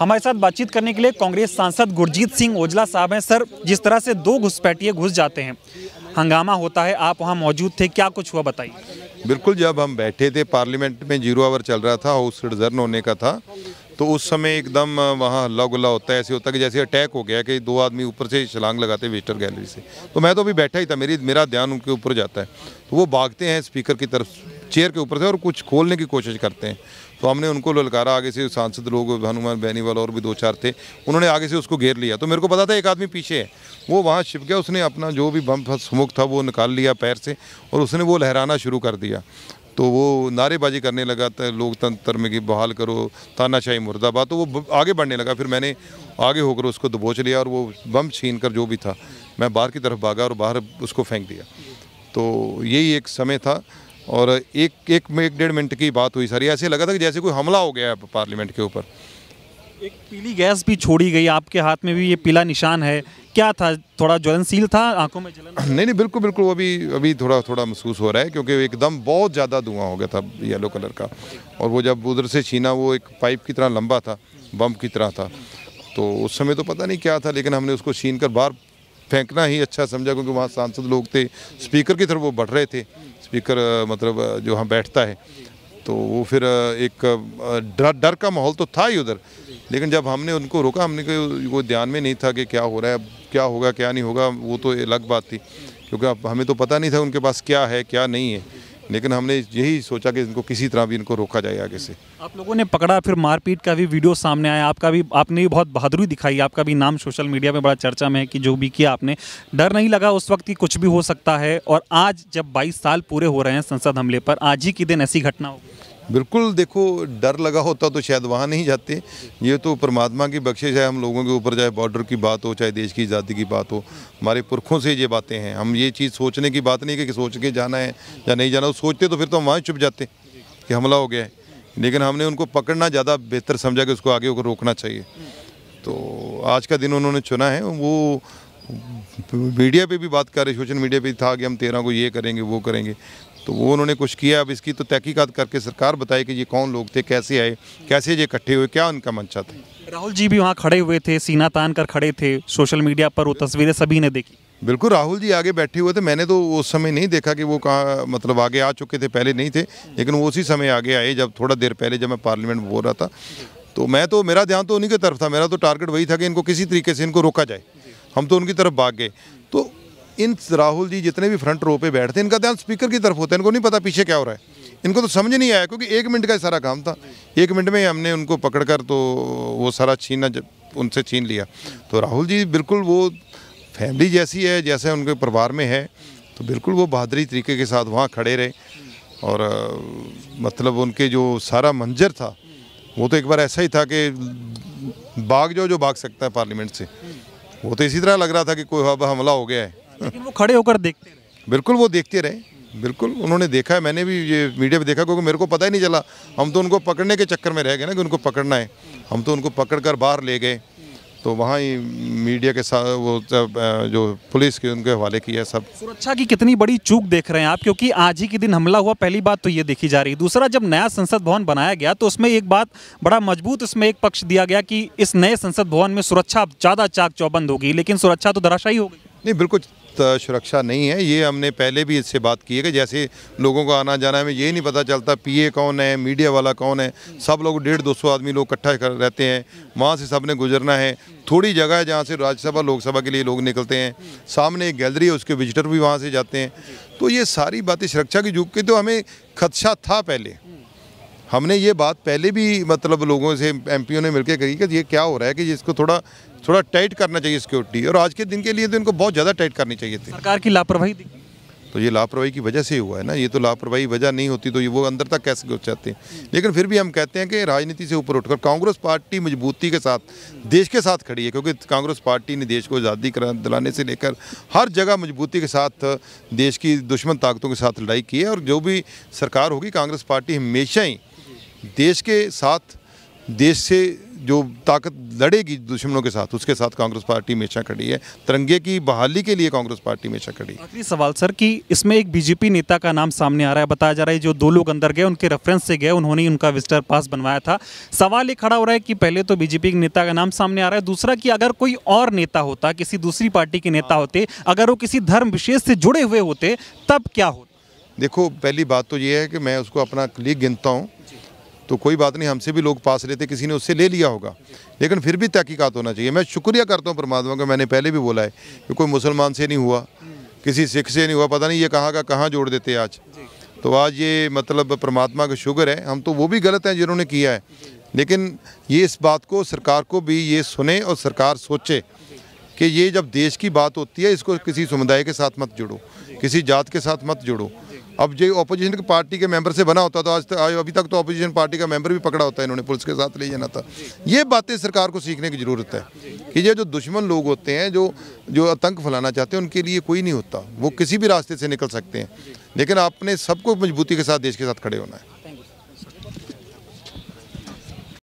हमारे साथ बातचीत करने के लिए कांग्रेस सांसद गुरजीत सिंह ओजला साहब हैं सर जिस तरह से दो घुसपैठिए घुस जाते हैं हंगामा होता है आप वहाँ मौजूद थे क्या कुछ हुआ बताइए बिल्कुल जब हम बैठे थे पार्लियामेंट में जीरो आवर चल रहा था हाउस रिजर्न होने का था तो उस समय एकदम वहाँ हल्ला गुल्ला होता है ऐसे होता है कि जैसे अटैक हो गया कि दो आदमी ऊपर से छलांग लगाते वेस्टर गैलरी से तो मैं तो अभी बैठा ही था मेरी मेरा ध्यान उनके ऊपर जाता है तो वो भागते हैं स्पीकर की तरफ चेयर के ऊपर से और कुछ खोलने की कोशिश करते हैं तो हमने उनको ललकारा आगे से सांसद लोग हनुमान बेनीवाल और भी दो चार थे उन्होंने आगे से उसको घेर लिया तो मेरे को पता था एक आदमी पीछे है वो वहाँ छिप गया उसने अपना जो भी बम स्मोक था वो निकाल लिया पैर से और उसने वो लहराना शुरू कर दिया तो वो नारेबाजी करने लगा था लोकतंत्र में कि बहाल करो तानाशाही मुर्दाबाद तो वो आगे बढ़ने लगा फिर मैंने आगे होकर उसको दबोच लिया और वो बम छीन कर जो भी था मैं बाहर की तरफ भागा और बाहर उसको फेंक दिया तो यही एक समय था और एक एक में एक डेढ़ मिनट की बात हुई सर ऐसे लगा था कि जैसे कोई हमला हो गया है पार्लियामेंट के ऊपर एक पीली गैस भी छोड़ी गई आपके हाथ में भी ये पीला निशान है क्या था थोड़ा ज्वलनशील था आंखों में जलन नहीं नहीं बिल्कुल बिल्कुल अभी अभी थोड़ा थोड़ा महसूस हो रहा है क्योंकि एकदम बहुत ज़्यादा धुआं हो गया था येलो कलर का और वो जब उधर से छीना वो एक पाइप की तरह लंबा था बम की तरह था तो उस समय तो पता नहीं क्या था लेकिन हमने उसको छीन कर बाहर फेंकना ही अच्छा समझा क्योंकि वहाँ सांसद लोग थे स्पीकर की तरफ वो बढ़ रहे थे स्पीकर मतलब जो हम बैठता है तो वो फिर एक डर डर का माहौल तो था ही उधर लेकिन जब हमने उनको रोका हमने वो ध्यान में नहीं था कि क्या हो रहा है क्या होगा क्या नहीं होगा वो तो अलग बात थी क्योंकि हमें तो पता नहीं था उनके पास क्या है क्या नहीं है लेकिन हमने यही सोचा कि इनको किसी तरह भी इनको रोका जाए आगे से आप लोगों ने पकड़ा फिर मारपीट का भी वीडियो सामने आया आपका भी आपने भी बहुत बहादुरी दिखाई आपका भी नाम सोशल मीडिया में बड़ा चर्चा में है कि जो भी किया आपने डर नहीं लगा उस वक्त कि कुछ भी हो सकता है और आज जब बाईस साल पूरे हो रहे हैं संसद हमले पर आज ही के दिन ऐसी घटना होगी बिल्कुल देखो डर लगा होता तो शायद वहाँ नहीं जाते ये तो परमात्मा की बख्शिश है हम लोगों के ऊपर चाहे बॉर्डर की बात हो चाहे देश की आज़ादी की बात हो हमारे पुरखों से ये बातें हैं हम ये चीज़ सोचने की बात नहीं कि सोच के जाना है या नहीं जाना सोचते तो फिर तो हम वहाँ छुप जाते कि हमला हो गया है लेकिन हमने उनको पकड़ना ज़्यादा बेहतर समझा कि उसको आगे होकर रोकना चाहिए तो आज का दिन उन्होंने चुना है वो मीडिया पे भी बात कर रहे सोशल मीडिया पे था कि हम तेरह को ये करेंगे वो करेंगे तो वो उन्होंने कुछ किया अब इसकी तो तहकीकत करके सरकार बताई कि ये कौन लोग थे कैसे आए कैसे ये इकट्ठे हुए क्या उनका मंशा था राहुल जी भी वहाँ खड़े हुए थे सीना तान कर खड़े थे सोशल मीडिया पर वो तस्वीरें सभी ने देखी बिल्कुल राहुल जी आगे बैठे हुए थे मैंने तो उस समय नहीं देखा कि वो कहाँ मतलब आगे आ चुके थे पहले नहीं थे लेकिन वो उसी समय आगे आए जब थोड़ा देर पहले जब मैं पार्लियामेंट में बोल रहा था तो मैं तो मेरा ध्यान तो उन्हीं की तरफ था मेरा तो टारगेट वही था कि इनको किसी तरीके से इनको रोका जाए हम तो उनकी तरफ भाग गए इन राहुल जी जितने भी फ्रंट रो पे बैठते हैं इनका ध्यान स्पीकर की तरफ होता है इनको नहीं पता पीछे क्या हो रहा है इनको तो समझ नहीं आया क्योंकि एक मिनट का ही सारा काम था एक मिनट में हमने उनको पकड़ कर तो वो सारा छीना जब उनसे छीन लिया तो राहुल जी बिल्कुल वो फैमिली जैसी है जैसे उनके परिवार में है तो बिल्कुल वो बहादरी तरीके के साथ वहाँ खड़े रहे और मतलब उनके जो सारा मंजर था वो तो एक बार ऐसा ही था कि भाग जो जो भाग सकता है पार्लियामेंट से वो तो इसी तरह लग रहा था कि कोई हमला हो गया है लेकिन वो खड़े होकर देखते रहे बिल्कुल वो देखते रहे बिल्कुल उन्होंने देखा है मैंने भी ये मीडिया पे देखा क्योंकि मेरे को पता ही नहीं चला हम तो उनको पकड़ने के चक्कर में रह गए ना कि उनको पकड़ना है हम तो उनको पकड़ कर बाहर ले गए तो वहाँ ही मीडिया के साथ वो जो पुलिस के उनके हवाले किया सब सुरक्षा की कितनी बड़ी चूक देख रहे हैं आप क्योंकि आज ही के दिन हमला हुआ पहली बात तो ये देखी जा रही है दूसरा जब नया संसद भवन बनाया गया तो उसमें एक बात बड़ा मजबूत इसमें एक पक्ष दिया गया कि इस नए संसद भवन में सुरक्षा ज़्यादा चाक चौबंद होगी लेकिन सुरक्षा तो धराशायी होगी नहीं बिल्कुल पर्याप्त सुरक्षा नहीं है ये हमने पहले भी इससे बात की है कि जैसे लोगों को आना जाना हमें ये नहीं पता चलता पीए कौन है मीडिया वाला कौन है सब लोग डेढ़ दो सौ आदमी लोग इकट्ठा कर रहते हैं वहाँ से सब ने गुजरना है थोड़ी जगह है जहाँ से राज्यसभा लोकसभा के लिए लोग निकलते हैं सामने एक गैलरी है उसके विजिटर भी वहाँ से जाते हैं तो ये सारी बातें सुरक्षा की जुग की तो हमें खदशा था पहले हमने ये बात पहले भी मतलब लोगों से एमपीओ ने मिलकर कही कि ये क्या हो रहा है कि इसको थोड़ा थोड़ा टाइट करना चाहिए सिक्योरिटी और आज के दिन के लिए तो इनको बहुत ज़्यादा टाइट करनी चाहिए थी सरकार की लापरवाही तो ये लापरवाही की वजह से हुआ है ना ये तो लापरवाही वजह नहीं होती तो ये वो अंदर तक कैसे घुस जाते हैं लेकिन फिर भी हम कहते हैं कि राजनीति से ऊपर उठकर कांग्रेस पार्टी मजबूती के साथ देश के साथ खड़ी है क्योंकि कांग्रेस पार्टी ने देश को आज़ादी दिलाने से लेकर हर जगह मजबूती के साथ देश की दुश्मन ताकतों के साथ लड़ाई की है और जो भी सरकार होगी कांग्रेस पार्टी हमेशा ही देश के साथ देश से जो ताकत लड़ेगी दुश्मनों के साथ उसके साथ कांग्रेस पार्टी हमेशा खड़ी है तिरंगे की बहाली के लिए कांग्रेस पार्टी हमेशा खड़ी आखिरी सवाल सर कि इसमें एक बीजेपी नेता का नाम सामने आ रहा है बताया जा रहा है जो दो लोग अंदर गए उनके रेफरेंस से गए उन्होंने उनका विजिटर पास बनवाया था सवाल ये खड़ा हो रहा है कि पहले तो बीजेपी के नेता का नाम सामने आ रहा है दूसरा कि अगर कोई और नेता होता किसी दूसरी पार्टी के नेता होते अगर वो किसी धर्म विशेष से जुड़े हुए होते तब क्या होता देखो पहली बात तो ये है कि मैं उसको अपना क्लीग गिनता हूँ तो कोई बात नहीं हमसे भी लोग पास लेते किसी ने उससे ले लिया होगा लेकिन फिर भी तहक़ीकत होना चाहिए मैं शुक्रिया करता हूँ परमात्मा का मैंने पहले भी बोला है कि कोई मुसलमान से नहीं हुआ किसी सिख से नहीं हुआ पता नहीं ये कहाँ का कहाँ जोड़ देते आज तो आज ये मतलब परमात्मा का शुगर है हम तो वो भी गलत हैं जिन्होंने किया है लेकिन ये इस बात को सरकार को भी ये सुने और सरकार सोचे कि ये जब देश की बात होती है इसको किसी समुदाय के साथ मत जुड़ो किसी जात के साथ मत जुड़ो अब जो अपोजिशन की पार्टी के मेंबर से बना होता तो आज तक अभी तक तो अपोजिशन पार्टी का मेंबर भी पकड़ा होता है इन्होंने पुलिस के साथ ले जाना था ये बातें सरकार को सीखने की ज़रूरत है कि ये जो दुश्मन लोग होते हैं जो जो आतंक फैलाना चाहते हैं उनके लिए कोई नहीं होता वो किसी भी रास्ते से निकल सकते हैं लेकिन आपने सबको मजबूती के साथ देश के साथ खड़े होना है